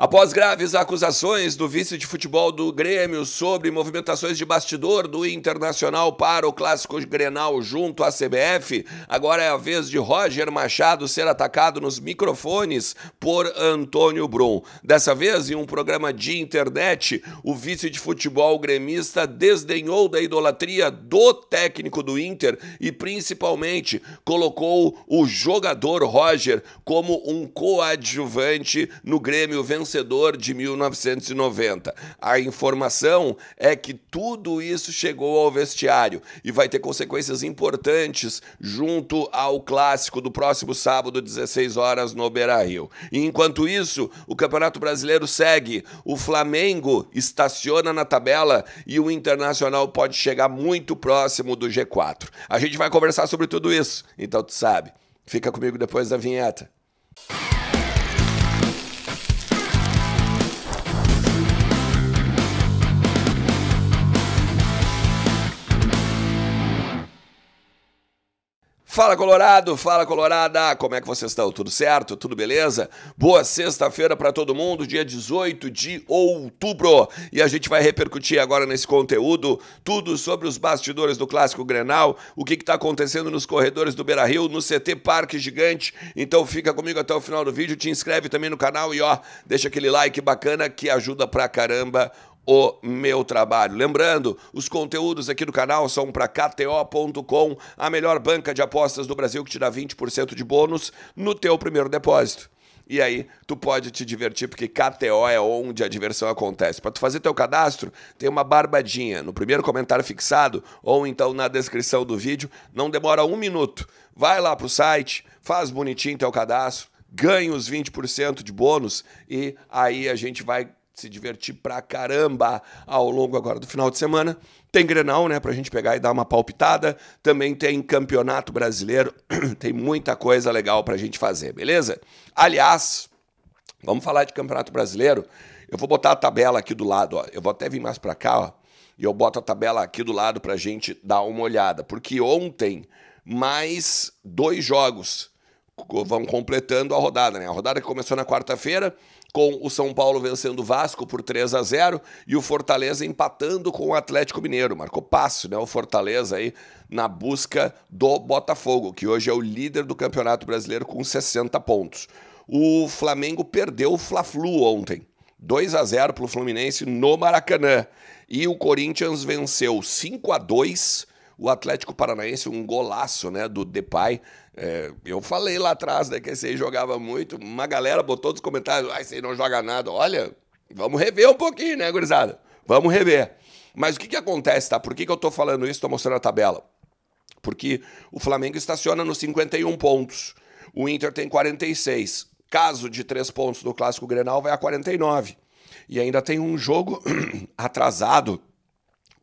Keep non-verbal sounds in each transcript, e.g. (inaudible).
Após graves acusações do vice de futebol do Grêmio sobre movimentações de bastidor do Internacional para o Clássico Grenal junto à CBF, agora é a vez de Roger Machado ser atacado nos microfones por Antônio Brum. Dessa vez, em um programa de internet, o vice de futebol gremista desdenhou da idolatria do técnico do Inter e, principalmente, colocou o jogador Roger como um coadjuvante no Grêmio vencedor vencedor de 1990. A informação é que tudo isso chegou ao vestiário e vai ter consequências importantes junto ao clássico do próximo sábado, 16 horas, no Beira-Rio. Enquanto isso, o Campeonato Brasileiro segue. O Flamengo estaciona na tabela e o Internacional pode chegar muito próximo do G4. A gente vai conversar sobre tudo isso, então tu sabe. Fica comigo depois da vinheta. Fala Colorado, fala Colorada, como é que vocês estão? Tudo certo? Tudo beleza? Boa sexta-feira para todo mundo, dia 18 de outubro. E a gente vai repercutir agora nesse conteúdo tudo sobre os bastidores do Clássico Grenal, o que está acontecendo nos corredores do Beira Rio, no CT Parque Gigante. Então fica comigo até o final do vídeo, te inscreve também no canal e ó, deixa aquele like bacana que ajuda pra caramba o meu trabalho. Lembrando, os conteúdos aqui do canal são para KTO.com, a melhor banca de apostas do Brasil que te dá 20% de bônus no teu primeiro depósito. E aí, tu pode te divertir, porque KTO é onde a diversão acontece. Para tu fazer teu cadastro, tem uma barbadinha no primeiro comentário fixado ou então na descrição do vídeo. Não demora um minuto. Vai lá pro site, faz bonitinho teu cadastro, ganha os 20% de bônus e aí a gente vai se divertir pra caramba ao longo agora do final de semana. Tem Grenal, né, pra gente pegar e dar uma palpitada. Também tem Campeonato Brasileiro. (clears throat) tem muita coisa legal pra gente fazer, beleza? Aliás, vamos falar de Campeonato Brasileiro. Eu vou botar a tabela aqui do lado, ó. Eu vou até vir mais pra cá, ó. E eu boto a tabela aqui do lado pra gente dar uma olhada, porque ontem mais dois jogos vão completando a rodada, né? A rodada que começou na quarta-feira, com o São Paulo vencendo o Vasco por 3 a 0 e o Fortaleza empatando com o Atlético Mineiro. Marcou passo, né? O Fortaleza aí na busca do Botafogo, que hoje é o líder do Campeonato Brasileiro com 60 pontos. O Flamengo perdeu o Fla-Flu ontem. 2 a 0 para o Fluminense no Maracanã. E o Corinthians venceu 5 a 2 o Atlético Paranaense, um golaço né, do Depay. É, eu falei lá atrás né, que esse aí jogava muito, uma galera botou nos comentários, ah, esse aí não joga nada. Olha, vamos rever um pouquinho, né, gurizada? Vamos rever. Mas o que, que acontece, tá? Por que, que eu tô falando isso, tô mostrando a tabela? Porque o Flamengo estaciona nos 51 pontos, o Inter tem 46. Caso de três pontos do Clássico Grenal, vai a 49 e ainda tem um jogo (clears throat) atrasado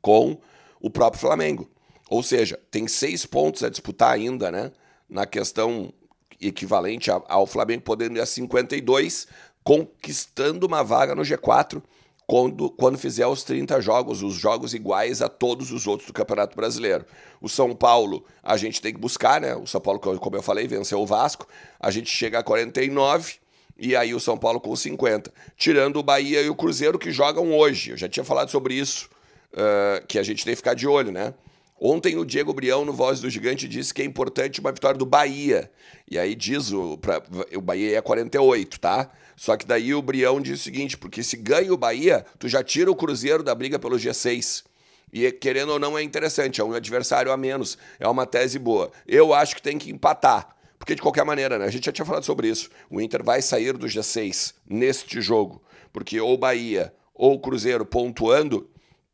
com o próprio Flamengo. Ou seja, tem seis pontos a disputar ainda, né? Na questão equivalente ao Flamengo podendo ir a 52, conquistando uma vaga no G4 quando, quando fizer os 30 jogos, os jogos iguais a todos os outros do Campeonato Brasileiro. O São Paulo, a gente tem que buscar, né? O São Paulo, como eu falei, venceu o Vasco, a gente chega a 49 e aí o São Paulo com 50. Tirando o Bahia e o Cruzeiro que jogam hoje. Eu já tinha falado sobre isso, uh, que a gente tem que ficar de olho, né? Ontem o Diego Brião, no Voz do Gigante, disse que é importante uma vitória do Bahia. E aí diz, o, pra, o Bahia é 48, tá? Só que daí o Brião diz o seguinte, porque se ganha o Bahia, tu já tira o Cruzeiro da briga pelo G6. E querendo ou não é interessante, é um adversário a menos, é uma tese boa. Eu acho que tem que empatar, porque de qualquer maneira, né? A gente já tinha falado sobre isso. O Inter vai sair do G6 neste jogo, porque ou Bahia ou Cruzeiro pontuando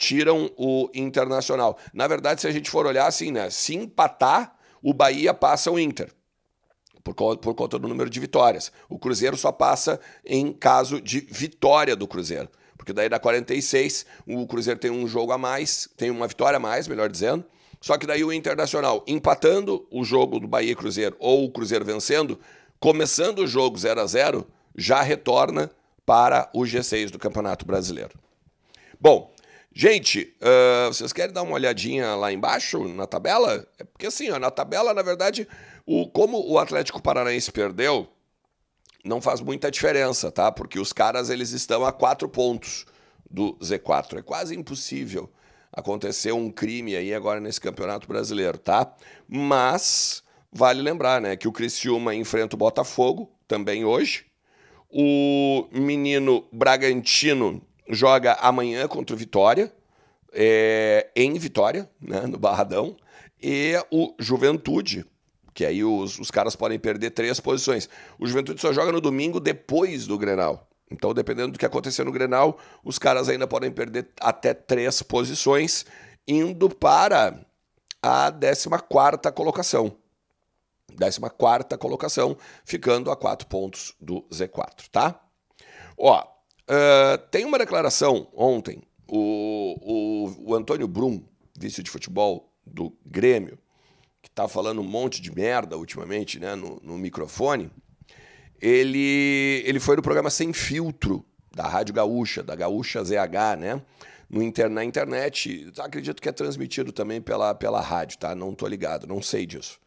tiram o Internacional. Na verdade, se a gente for olhar assim, né? Se empatar, o Bahia passa o Inter. Por conta, por conta do número de vitórias. O Cruzeiro só passa em caso de vitória do Cruzeiro. Porque daí da 46, o Cruzeiro tem um jogo a mais, tem uma vitória a mais, melhor dizendo. Só que daí o Internacional empatando o jogo do Bahia Cruzeiro ou o Cruzeiro vencendo, começando o jogo 0 a 0 já retorna para o G6 do Campeonato Brasileiro. Bom, Gente, uh, vocês querem dar uma olhadinha lá embaixo na tabela? É porque assim, ó, na tabela, na verdade, o, como o Atlético Paranaense perdeu, não faz muita diferença, tá? Porque os caras eles estão a quatro pontos do Z4. É quase impossível acontecer um crime aí agora nesse Campeonato Brasileiro, tá? Mas vale lembrar, né, que o Criciúma enfrenta o Botafogo também hoje. O menino Bragantino joga amanhã contra o Vitória, é, em Vitória, né, no Barradão, e o Juventude, que aí os, os caras podem perder três posições. O Juventude só joga no domingo depois do Grenal. Então, dependendo do que acontecer no Grenal, os caras ainda podem perder até três posições, indo para a 14 colocação. 14 colocação, ficando a quatro pontos do Z4, tá? Ó, ah, tem uma declaração ontem, o, o, o Antônio Brum, vice de futebol do Grêmio, que está falando um monte de merda ultimamente né, no, no microfone, ele, ele foi no programa Sem Filtro, da Rádio Gaúcha, da Gaúcha ZH, né? No inter, na internet, acredito que é transmitido também pela, pela rádio, tá? Não tô ligado, não sei disso.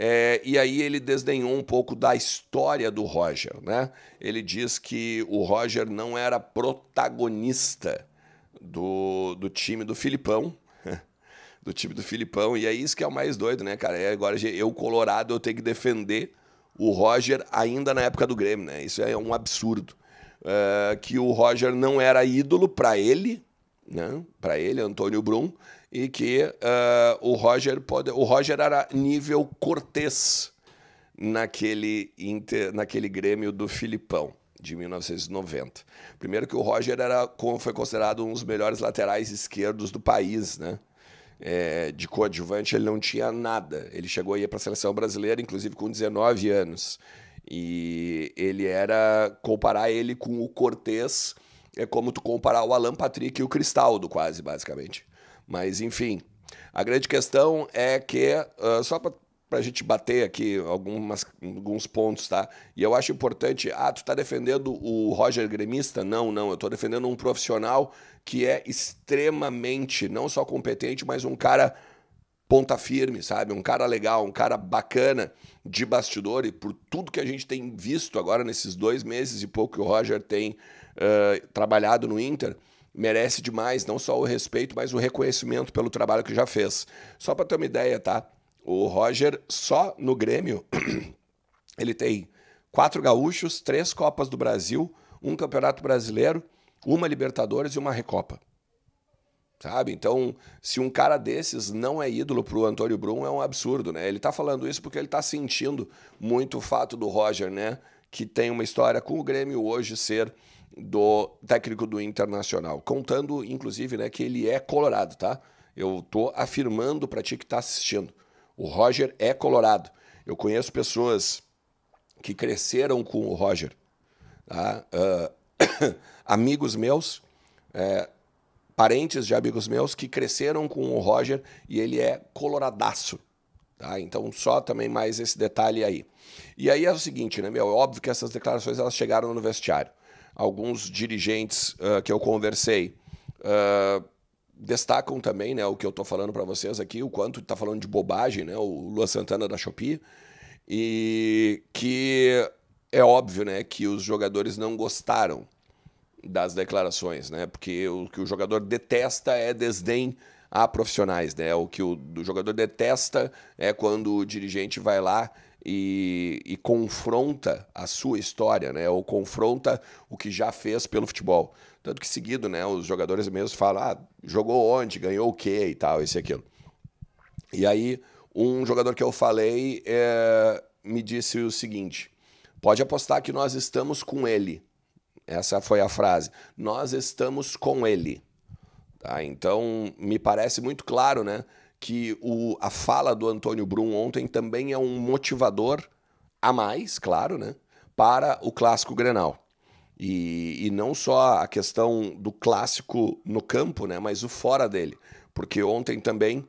É, e aí ele desdenhou um pouco da história do Roger, né? Ele diz que o Roger não era protagonista do, do time do Filipão, (laughs) do time do Filipão, e é isso que é o mais doido, né, cara? É agora eu, Colorado, eu tenho que defender o Roger ainda na época do Grêmio, né? Isso é um absurdo. É, que o Roger não era ídolo para ele, né? para ele, Antônio Brum, e que uh, o Roger pode, o Roger era nível Cortez naquele inter, naquele Grêmio do Filipão de 1990. Primeiro que o Roger era foi considerado um dos melhores laterais esquerdos do país, né? É, de coadjuvante ele não tinha nada. Ele chegou aí para a seleção brasileira, inclusive com 19 anos. E ele era comparar ele com o Cortez é como tu comparar o Alan Patrick e o Cristaldo, quase, basicamente. Mas, enfim, a grande questão é que, uh, só para a gente bater aqui algumas, alguns pontos, tá? E eu acho importante, ah, tu está defendendo o Roger Gremista? Não, não, eu estou defendendo um profissional que é extremamente, não só competente, mas um cara ponta firme, sabe? Um cara legal, um cara bacana de bastidor e por tudo que a gente tem visto agora nesses dois meses e pouco que o Roger tem uh, trabalhado no Inter, merece demais não só o respeito, mas o reconhecimento pelo trabalho que já fez. Só para ter uma ideia, tá? O Roger só no Grêmio (clears throat) ele tem quatro gaúchos, três Copas do Brasil, um Campeonato Brasileiro, uma Libertadores e uma Recopa sabe? Então, se um cara desses não é ídolo para o Antônio Brum, é um absurdo, né? Ele está falando isso porque ele está sentindo muito o fato do Roger, né? Que tem uma história com o Grêmio hoje ser do técnico do Internacional, contando, inclusive, né, que ele é colorado, tá? Eu tô afirmando para ti que está assistindo. O Roger é colorado. Eu conheço pessoas que cresceram com o Roger, tá? Uh, (coughs) amigos meus, é, parentes de amigos meus que cresceram com o Roger e ele é coloradaço. Tá? Então, só também mais esse detalhe aí. E aí é o seguinte, né, meu? É óbvio que essas declarações elas chegaram no vestiário. Alguns dirigentes uh, que eu conversei uh, destacam também né, o que eu estou falando para vocês aqui, o quanto está falando de bobagem, né? O Lua Santana da Shopee. E que é óbvio né, que os jogadores não gostaram das declarações, né? Porque o que o jogador detesta é desdém a profissionais, né? O que o, jogador detesta é quando o dirigente vai lá e, e, confronta a sua história, né? Ou confronta o que já fez pelo futebol. Tanto que seguido, né? Os jogadores mesmos falam, ah, jogou onde, ganhou o quê e tal, esse e aquilo. E aí, um jogador que eu falei é, me disse o seguinte: pode apostar que nós estamos com ele essa foi a frase. Nós estamos com ele. Tá? Então, me parece muito claro né, que o, a fala do Antônio Brum ontem também é um motivador a mais, claro, né, para o clássico Grenal. E, e não só a questão do clássico no campo, né, mas o fora dele. Porque ontem também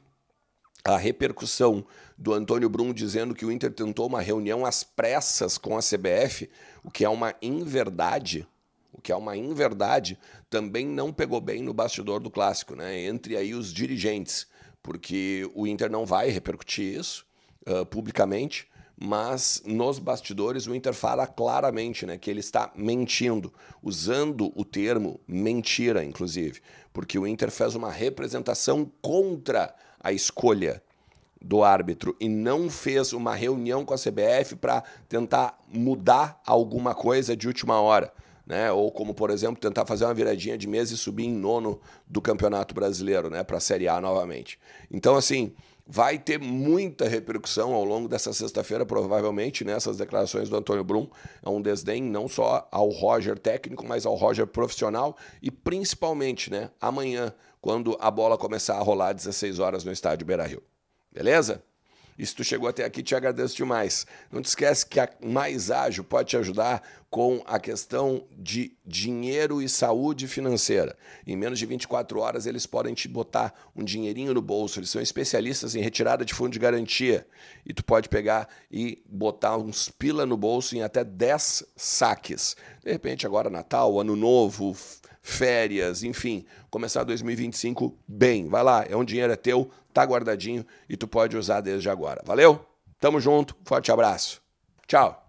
a repercussão do Antônio Brum dizendo que o Inter tentou uma reunião às pressas com a CBF, o que é uma inverdade, o que é uma inverdade, também não pegou bem no bastidor do clássico, né? entre aí os dirigentes, porque o Inter não vai repercutir isso uh, publicamente, mas nos bastidores o Inter fala claramente né, que ele está mentindo, usando o termo mentira, inclusive, porque o Inter fez uma representação contra a escolha do árbitro e não fez uma reunião com a CBF para tentar mudar alguma coisa de última hora né? Ou como, por exemplo, tentar fazer uma viradinha de mesa e subir em nono do Campeonato Brasileiro, né? Para a Série A novamente. Então, assim, vai ter muita repercussão ao longo dessa sexta-feira, provavelmente, nessas né? declarações do Antônio Brum. É um desdém não só ao Roger técnico, mas ao Roger profissional e principalmente, né? Amanhã, quando a bola começar a rolar às 16 horas no estádio Beira-Rio. Beleza? E se tu chegou até aqui, te agradeço demais. Não te esquece que a Mais Ágil pode te ajudar com a questão de dinheiro e saúde financeira. Em menos de 24 horas, eles podem te botar um dinheirinho no bolso. Eles são especialistas em retirada de fundo de garantia. E tu pode pegar e botar uns pila no bolso em até 10 saques. De repente, agora Natal, Ano Novo, férias, enfim, começar 2025 bem. Vai lá, é um dinheiro é teu, tá guardadinho e tu pode usar desde agora. Valeu? Tamo junto, forte abraço. Tchau.